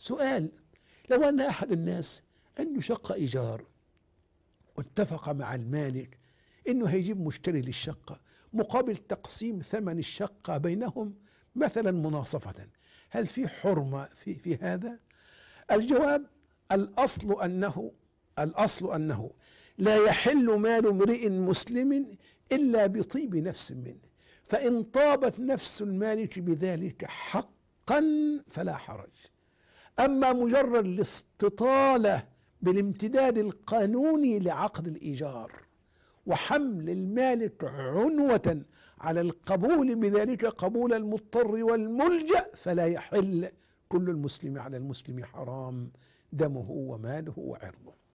سؤال لو أن أحد الناس عنده شقة إيجار واتفق مع المالك إنه هيجيب مشتري للشقة مقابل تقسيم ثمن الشقة بينهم مثلا مناصفة هل في حرمة في, في هذا؟ الجواب الأصل أنه الأصل أنه لا يحل مال امرئ مسلم إلا بطيب نفس منه فإن طابت نفس المالك بذلك حقا فلا حرج أما مجرد الاستطالة بالامتداد القانوني لعقد الإيجار وحمل المالك عنوة على القبول بذلك قبول المضطر والملجأ فلا يحل كل المسلم على المسلم حرام دمه وماله وعرضه